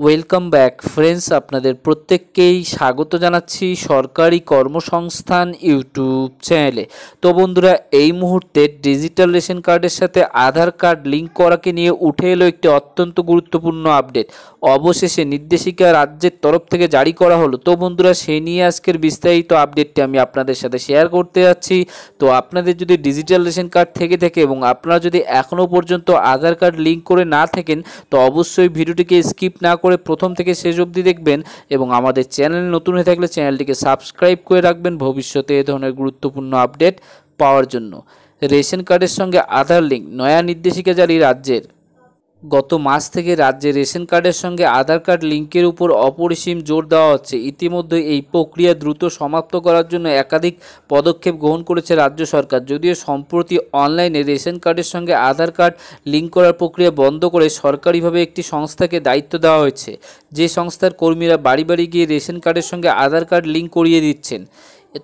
welcome back friends আপনাদের প্রত্যেককেই স্বাগত জানাচ্ছি সরকারি কর্মসংস্থান ইউটিউব চ্যানেলে তো বন্ধুরা এই মুহূর্তে ডিজিটাল রেশন কার্ডের সাথে আধার কার্ড লিঙ্ক করাকে নিয়ে উঠে এলো একটি অত্যন্ত গুরুত্বপূর্ণ আপডেট অবশেষে নির্দেশিকা রাজ্যের তরফ থেকে জারি করা হলো তো বন্ধুরা সে নিয়ে আজকের বিস্তারিত আপডেটটি আমি আপনাদের সাথে শেয়ার করতে যাচ্ছি তো আপনাদের যদি ডিজিটাল রেশন কার্ড থেকে থেকে এবং আপনারা যদি এখনও পর্যন্ত আধার কার্ড লিঙ্ক করে না থাকেন তো অবশ্যই ভিডিওটিকে স্কিপ না করে প্রথম থেকে শেষ অবধি দেখবেন এবং আমাদের চ্যানেল নতুন হয়ে থাকলে চ্যানেলটিকে সাবস্ক্রাইব করে রাখবেন ভবিষ্যতে এ ধরনের গুরুত্বপূর্ণ আপডেট পাওয়ার জন্য রেশন কার্ডের সঙ্গে আধার লিঙ্ক নয়া নির্দেশিকা জারি রাজ্যের গত মাস থেকে রাজ্যে রেশন কার্ডের সঙ্গে আধার কার্ড লিঙ্কের উপর অপরিসীম জোর দেওয়া হচ্ছে ইতিমধ্যে এই প্রক্রিয়া দ্রুত সমাপ্ত করার জন্য একাধিক পদক্ষেপ গ্রহণ করেছে রাজ্য সরকার যদিও সম্প্রতি অনলাইনে রেশন কার্ডের সঙ্গে আধার কার্ড লিঙ্ক করার প্রক্রিয়া বন্ধ করে সরকারিভাবে একটি সংস্থাকে দায়িত্ব দেওয়া হয়েছে যে সংস্থার কর্মীরা বাড়ি বাড়ি গিয়ে রেশন কার্ডের সঙ্গে আধার কার্ড লিঙ্ক করিয়ে দিচ্ছেন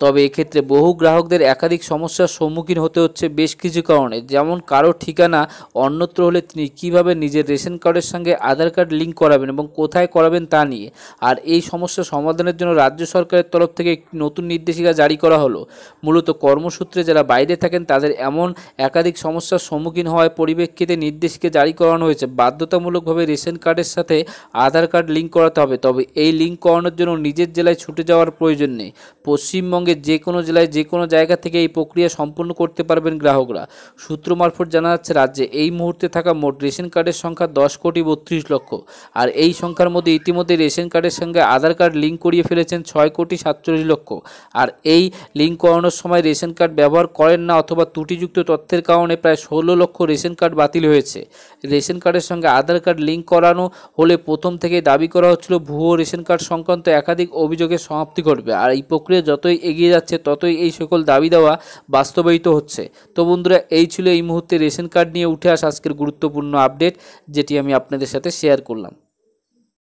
তবে এক্ষেত্রে বহু গ্রাহকদের একাধিক সমস্যার সম্মুখীন হতে হচ্ছে বেশ কিছু কারণে যেমন কারো ঠিকানা অন্যত্র হলে তিনি কীভাবে নিজের রেশন কার্ডের সঙ্গে আধার কার্ড লিঙ্ক করাবেন এবং কোথায় করাবেন তা নিয়ে আর এই সমস্যা সমাধানের জন্য রাজ্য সরকারের তরফ থেকে নতুন নির্দেশিকা জারি করা হলো মূলত কর্মসূত্রে যারা বাইরে থাকেন তাদের এমন একাধিক সমস্যার সম্মুখীন হওয়ায় পরিপ্রেক্ষিতে নির্দেশিকা জারি করানো হয়েছে বাধ্যতামূলকভাবে রেশন কার্ডের সাথে আধার কার্ড লিঙ্ক করাতে হবে তবে এই লিঙ্ক করানোর জন্য নিজের জেলায় ছুটে যাওয়ার প্রয়োজন নেই পশ্চিমবঙ্গ পশ্চিমবঙ্গের যে কোনো জেলায় যে কোনো জায়গা থেকে এই প্রক্রিয়া সম্পন্ন করতে পারবেন গ্রাহকরা সূত্র মারফত জানা যাচ্ছে রাজ্যে এই মুহূর্তে থাকা মোট রেশন কার্ডের সংখ্যা দশ কোটি বত্রিশ লক্ষ আর এই সংখ্যার মধ্যে ইতিমধ্যে রেশন কার্ডের সঙ্গে আধার কার্ড লিঙ্ক করিয়ে ফেলেছেন ছয় কোটি সাতচল্লিশ লক্ষ আর এই লিঙ্ক করানোর সময় রেশন কার্ড ব্যবহার করেন না অথবা ত্রুটিযুক্ত তথ্যের কারণে প্রায় ষোলো লক্ষ রেশন কার্ড বাতিল হয়েছে রেশন কার্ডের সঙ্গে আধার কার্ড লিঙ্ক করানো হলে প্রথম থেকে দাবি করা হচ্ছিল ভুয়ো রেশন কার্ড সংক্রান্ত একাধিক অভিযোগের সমাপ্তি ঘটবে আর এই প্রক্রিয়া যতই এগিয়ে যাচ্ছে ততই এই সকল দাবি দেওয়া বাস্তবায়িত হচ্ছে তো বন্ধুরা এই ছিল এই মুহূর্তে রেশন কার্ড নিয়ে উঠে আসা আজকের গুরুত্বপূর্ণ আপডেট যেটি আমি আপনাদের সাথে শেয়ার করলাম